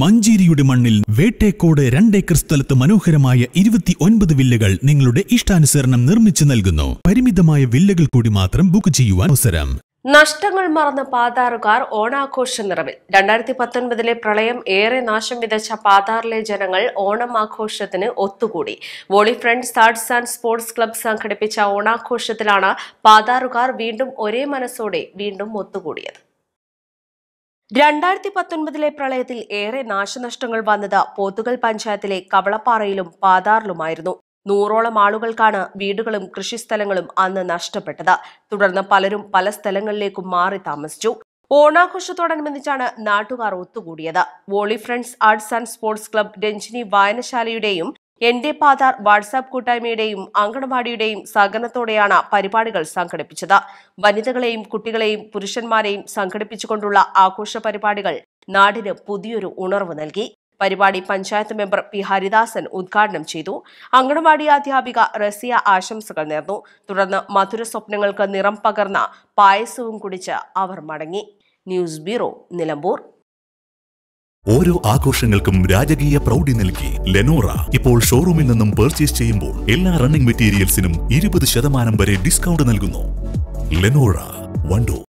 മഞ്ചേരിയുടെ മണ്ണിൽ വേട്ടേക്കോട് രണ്ടേക്കർ സ്ഥലത്ത് മനോഹരമായ ഇരുപത്തി ഒൻപത് വില്ലകൾ നിങ്ങളുടെ ഇഷ്ടാനുസരണം നിർമ്മിച്ചു നൽകുന്നു പരിമിതമായ വില്ലകൾ കൂടി മാത്രം ബുക്ക് ചെയ്യുവാൻ അവസരം നഷ്ടങ്ങൾ മറന്ന പാതാറുകാർ ഓണാഘോഷ നിറവിൽ രണ്ടായിരത്തി പത്തൊൻപതിലെ പ്രളയം ഏറെ നാശം വിതച്ച പാതാറിലെ ജനങ്ങൾ ഓണം ആഘോഷത്തിന് ഒത്തുകൂടി volley friends arts and sports club സംഘടിപ്പിച്ച ഓണാഘോഷത്തിലാണ് പാതാറുകാർ വീണ്ടും ഒരേ മനസ്സോടെ വീണ്ടും ഒത്തുകൂടിയത് രണ്ടായിരത്തി പത്തൊൻപതിലെ പ്രളയത്തിൽ ഏറെ നാശനഷ്ടങ്ങൾ വന്നത് പോത്തുകൽ പഞ്ചായത്തിലെ കവളപ്പാറയിലും പാതാറിലുമായിരുന്നു നൂറോളം ആളുകൾക്കാണ് വീടുകളും കൃഷിസ്ഥലങ്ങളും അന്ന് നഷ്ടപ്പെട്ടത് തുടർന്ന് പലരും പല സ്ഥലങ്ങളിലേക്കും മാറി താമസിച്ചു ഓണാഘോഷത്തോടനുബന്ധിച്ചാണ് നാട്ടുകാർ ഒത്തുകൂടിയത് volley friends arts and sports club Ranjini വായനശാലയുടെയും എൻ ഡി പാതാർ വാട്സാപ്പ് കൂട്ടായ്മയുടെയും അങ്കണവാടിയുടെയും സഹകരണത്തോടെയാണ് പരിപാടികൾ സംഘടിപ്പിച്ചത് വനിതകളെയും കുട്ടികളെയും പുരുഷന്മാരെയും സംഘടിപ്പിച്ചുകൊണ്ടുള്ള ആഘോഷ പരിപാടികൾ നാടിന് പുതിയൊരു ഉണർവ് നൽകി പരിപാടി പഞ്ചായത്ത് മെമ്പർ പി ഹരിദാസൻ ഉദ്ഘാടനം ചെയ്തു അങ്കണവാടി അധ്യാപിക റസിയ ആശംസകൾ നേർന്നു തുടർന്ന് മധുര സ്വപ്നങ്ങൾക്ക് നിറം പകർന്ന പായസവും കുടിച്ച് അവർ മടങ്ങി ന്യൂസ് ബ്യൂറോ നിലമ്പൂർ ഓരോ ആഘോഷങ്ങൾക്കും രാജകീയ പ്രൗഢി നൽകി ലെനോറ ഇപ്പോൾ ഷോറൂമിൽ നിന്നും പർച്ചേസ് ചെയ്യുമ്പോൾ എല്ലാ റണ്ണിംഗ് മെറ്റീരിയൽസിനും ഇരുപത് ശതമാനം വരെ ഡിസ്കൗണ്ട് നൽകുന്നു ലെനോറ വണ്ടോ